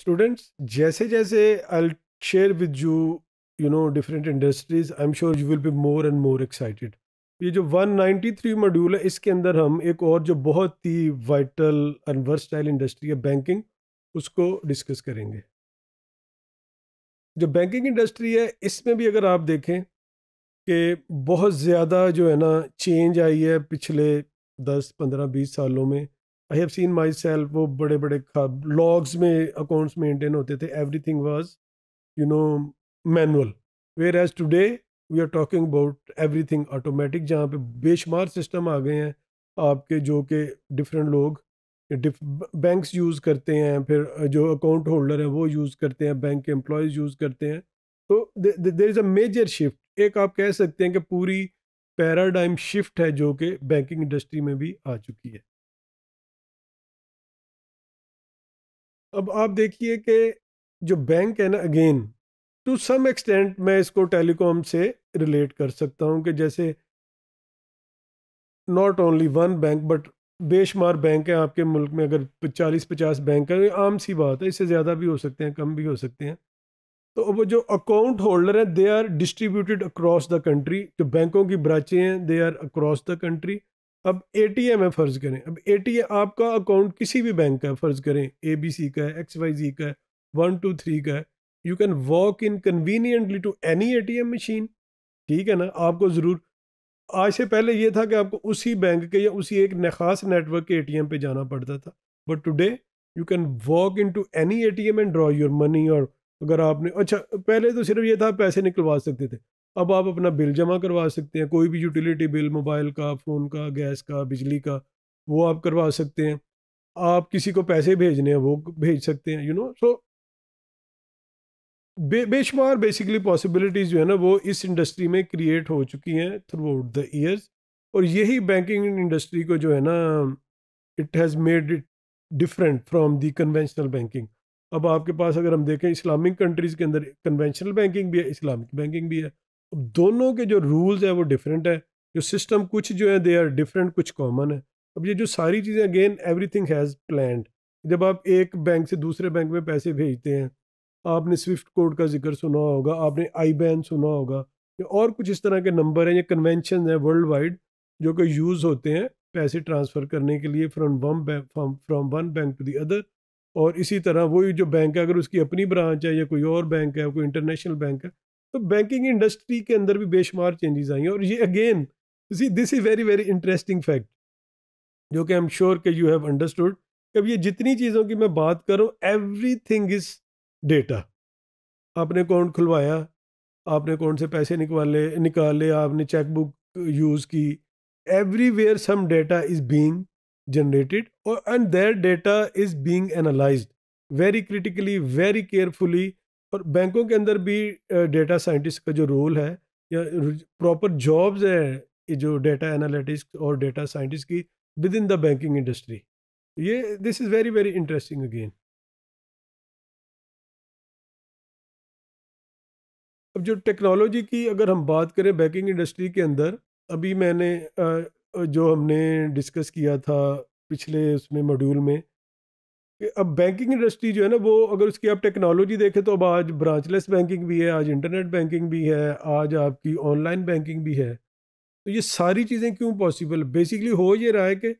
students जैसे जैसे I share with you you know different industries I am sure you will be more and more excited ये जो 193 module है इसके अंदर हम एक और जो बहुत ही वाइटल एंड वर्सटाइल इंडस्ट्री है बैंकिंग उसको डिस्कस करेंगे जो बैंकिंग इंडस्ट्री है इसमें भी अगर आप देखें कि बहुत ज़्यादा जो है ना चेंज आई है पिछले 10 15 20 सालों में I have seen myself वो बड़े बड़े लॉग्स में अकाउंट्स मेंटेन होते थे everything was you know manual whereas today we are talking about everything automatic जहाँ पे बेशुमार सिस्टम आ गए हैं आपके जो कि डिफरेंट लोग बैंक्स यूज़ करते हैं फिर जो अकाउंट होल्डर हैं वो यूज़ करते हैं बैंक के एम्प्लॉयज़ यूज़ करते हैं तो there is a major shift एक आप कह सकते हैं कि पूरी पैराडाइम शिफ्ट है जो कि बैंकिंग इंडस्ट्री में भी आ चुकी है अब आप देखिए कि जो बैंक है ना अगेन टू सम एक्सटेंट मैं इसको टेलीकॉम से रिलेट कर सकता हूँ कि जैसे not only one bank but बेशुमार बैंक हैं आपके मुल्क में अगर चालीस पचास बैंक है आम सी बात है इससे ज़्यादा भी हो सकते हैं कम भी हो सकते हैं तो वो जो अकाउंट होल्डर हैं they are distributed across the country जो बैंकों की ब्रांचें हैं they are across the country अब ए टी एम है फ़र्ज़ करें अब ए टी एम आपका अकाउंट किसी भी बैंक का है फ़र्ज़ करें ए बी सी का है एक्स वाई जी का है वन टू थ्री का है you can walk in conveniently to any A T M machine ठीक है ना आपको ज़रूर आज से पहले ये था कि आपको उसी बैंक के या उसी एक नखास नेटवर्क के ए टी एम पर जाना पड़ता था but today you can walk in to any A T M and draw your money और अगर आपने अच्छा पहले तो सिर्फ ये था पैसे निकलवा सकते थे अब आप अपना बिल जमा करवा सकते हैं कोई भी यूटिलिटी बिल मोबाइल का फ़ोन का गैस का बिजली का वो आप करवा सकते हैं आप किसी को पैसे भेजने हैं वो भेज सकते हैं यू नो सो बे बेशुमार बेसिकली पॉसिबिलिटीज़ जो है ना वो इस इंडस्ट्री में क्रिएट हो चुकी हैं थ्रू आउट द ईयर्स और यही बैंकिंग इंडस्ट्री को जो है ना it has made it different from the conventional banking अब आपके पास अगर हम देखें इस्लामिक कंट्रीज़ के अंदर कन्वेंशनल बैंकिंग भी है इस्लामिक बैंकिंग भी है दोनों के जो रूल्स हैं वो डिफरेंट है जो सिस्टम कुछ जो है दे आर डिफरेंट कुछ कॉमन है अब ये जो सारी चीज़ें अगेन एवरीथिंग हैज़ प्लान जब आप एक बैंक से दूसरे बैंक में पैसे भेजते हैं आपने स्विफ्ट कोड का जिक्र सुना होगा आपने आई बैन सुना होगा और कुछ इस तरह के नंबर हैं या कन्वेंशन हैं वर्ल्ड वाइड जो कि यूज़ होते हैं पैसे ट्रांसफ़र करने के लिए from one bank from one bank to the other और इसी तरह वही जो बैंक है अगर उसकी अपनी ब्रांच है या कोई और बैंक है कोई इंटरनेशनल बैंक है तो बैंकिंग इंडस्ट्री के अंदर भी बेशुमार चेंजेस आई हैं और ये again see this is very very interesting fact जो कि आई एम श्योर के यू हैव अंडरस्टूड अब ये जितनी चीज़ों की मैं बात करूँ एवरी थिंग इज़ डेटा आपने अकाउंट खुलवाया आपने अकाउंट से पैसे निकाले निकाले आपने चेकबुक यूज़ की everywhere some data is being generated और and their data is being analyse very critically very carefully और बैंकों के अंदर भी डेटा साइंटिस्ट का जो रोल है या प्रॉपर जॉब्स है जो डेटा एनालिटिक्स और डेटा साइंटिस्ट की within the banking industry ये this is very very interesting again अब जो टेक्नोलॉजी की अगर हम बात करें बैंकिंग इंडस्ट्री के अंदर अभी मैंने जो हमने डिस्कस किया था पिछले उसमें मॉड्यूल में अब बैंकिंग इंडस्ट्री जो है ना वो अगर उसकी आप टेक्नोलॉजी देखें तो अब आज ब्रांचलेस बैंकिंग भी है आज इंटरनेट बैंकिंग भी है आज आपकी ऑनलाइन बैंकिंग भी है तो ये सारी चीज़ें क्यों पॉसिबल बेसिकली हो ये रहा है कि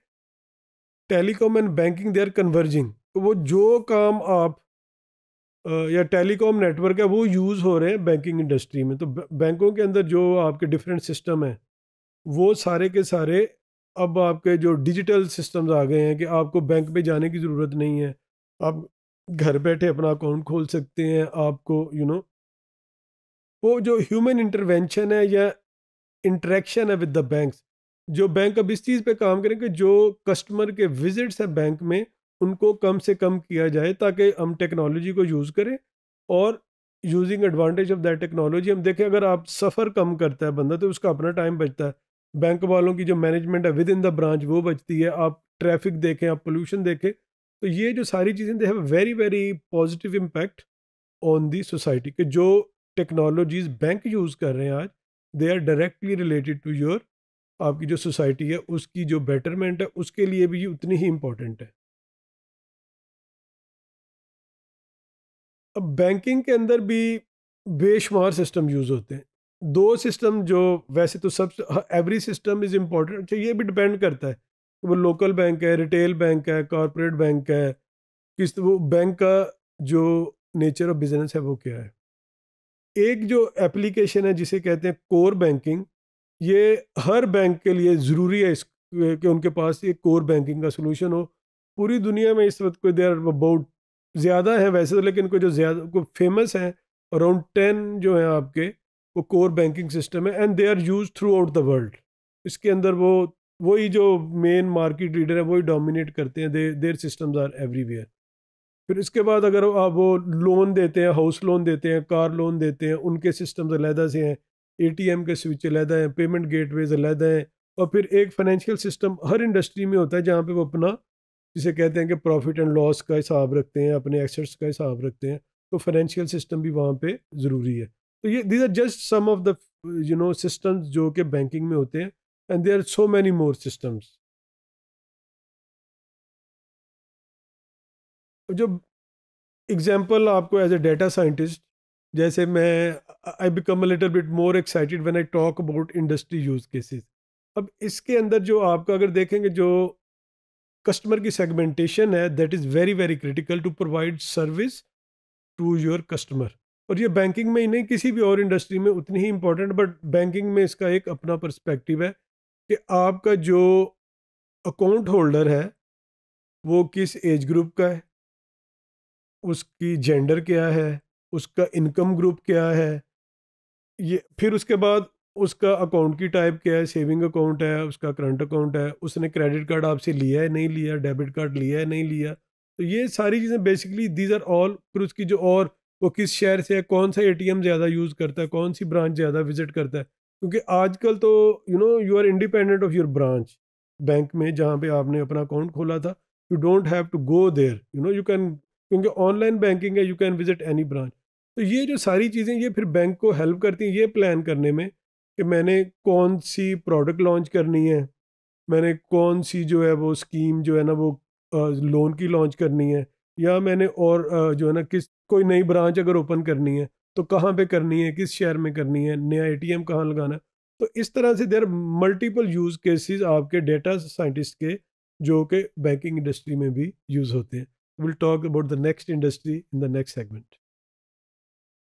telecom and banking they are converging तो वो जो काम आप या टेलीकॉम नेटवर्क है वो यूज़ हो रहे हैं बैंकिंग इंडस्ट्री में तो बैंकों के अंदर जो आपके डिफरेंट सिस्टम हैं वो सारे के सारे अब आपके जो डिजिटल सिस्टम्स आ गए हैं कि आपको बैंक पे जाने की ज़रूरत नहीं है आप घर बैठे अपना अकाउंट खोल सकते हैं आपको यू you नो know, वो जो ह्यूमन इंटरवेंशन है या इंट्रैक्शन है विद द बैंक जो बैंक अब इस चीज़ पे काम करें कि जो कस्टमर के विजिट्स हैं बैंक में उनको कम से कम किया जाए ताकि हम टेक्नोलॉजी को यूज़ करें और using advantage of that technology हम देखें अगर आप सफ़र कम करता है बंदा तो उसका अपना टाइम बचता है बैंक वालों की जो मैनेजमेंट है विद इन द ब्रांच वो बचती है आप ट्रैफिक देखें आप पोल्यूशन देखें तो ये जो सारी चीज़ें they have very very positive impact on the society के जो टेक्नोलॉजीज़ बैंक यूज़ कर रहे हैं आज they are directly related to your आपकी जो सोसाइटी है उसकी जो बेटरमेंट है उसके लिए भी उतनी ही इम्पोर्टेंट है अब बैंकिंग के अंदर भी बेशुमार सिस्टम यूज़ होते हैं दो सिस्टम जो वैसे तो सब एवरी सिस्टम इज़ इम्पोर्टेंट अच्छा ये भी डिपेंड करता है कि वो लोकल बैंक है रिटेल बैंक है कॉरपोरेट बैंक है किस वो बैंक का जो नेचर ऑफ बिजनेस है वो क्या है एक जो एप्लीकेशन है जिसे कहते हैं कोर बैंकिंग ये हर बैंक के लिए ज़रूरी है इस कि उनके पास ये कोर बैंकिंग का सोलूशन हो पूरी दुनिया में इस वक्त कोई देर अबाउट ज़्यादा है वैसे तो लेकिन कोई जो ज़्यादा को फेमस हैं अराउंड टेन जो हैं आपके वो कोर बैंकिंग सिस्टम है and they are use throughout the world इसके अंदर वो वही जो मेन मार्केट लीडर है वही डोमिनेट करते हैं they their system are everywhere फिर इसके बाद अगर आप वो लोन देते हैं हाउस लोन देते हैं कार लोन देते हैं उनके सिस्टम अलहदा से हैं एटीएम के स्विच अलहदा हैं पेमेंट गेटवेज अलहदा हैं और फिर एक फाइनेंशियल सिस्टम हर इंडस्ट्री में होता है जहाँ पे वो अपना जिसे कहते हैं कि प्रॉफिट एंड लॉस का हिसाब रखते हैं अपने एक्सेट्स का हिसाब रखते हैं तो फाइनेंशियल सिस्टम भी वहाँ पर ज़रूरी है तो ये these are just some of the you know systems जो कि बैंकिंग में होते हैं and they are so many more systems जो एग्जाम्पल आपको एज ए डेटा साइंटिस्ट जैसे मैं I become a little bit more excited when I talk about industry use cases अब इसके अंदर जो आपका अगर देखेंगे जो कस्टमर की सेगमेंटेशन है that is very very critical to provide service to your customer और ये बैंकिंग में ही नहीं किसी भी और इंडस्ट्री में उतनी ही इम्पोर्टेंट बट बैंकिंग में इसका एक अपना पर्सपेक्टिव है कि आपका जो अकाउंट होल्डर है वो किस एज ग्रुप का है उसकी जेंडर क्या है उसका इनकम ग्रुप क्या है ये फिर उसके बाद उसका अकाउंट की टाइप क्या है सेविंग अकाउंट है उसका करंट अकाउंट है उसने क्रेडिट कार्ड आपसे लिया है नहीं लिया डेबिट कार्ड लिया है नहीं लिया तो ये सारी चीज़ें बेसिकली दीज आर ऑल फिर उसकी जो और वो किस शहर से है कौन सा एटीएम ज़्यादा यूज़ करता है कौन सी ब्रांच ज़्यादा विजिट करता है क्योंकि आजकल तो you know you are independent of your branch bank में जहाँ पे आपने अपना अकाउंट खोला था you don't have to go there you know you can क्योंकि ऑनलाइन बैंकिंग है you can visit any branch तो ये जो सारी चीज़ें ये फिर बैंक को हेल्प करती हैं ये प्लान करने में कि मैंने कौन सी प्रोडक्ट लॉन्च करनी है मैंने कौन सी जो है वो स्कीम जो है ना वो लोन की लॉन्च करनी है या मैंने और जो है ना किस कोई नई ब्रांच अगर ओपन करनी है तो कहाँ पे करनी है किस शहर में करनी है नया एटीएम कहाँ लगाना है तो इस तरह से देर मल्टीपल यूज़ केसेस आपके डेटा साइंटिस्ट के जो कि बैंकिंग इंडस्ट्री में भी यूज़ होते हैं will talk about the next industry in the next segment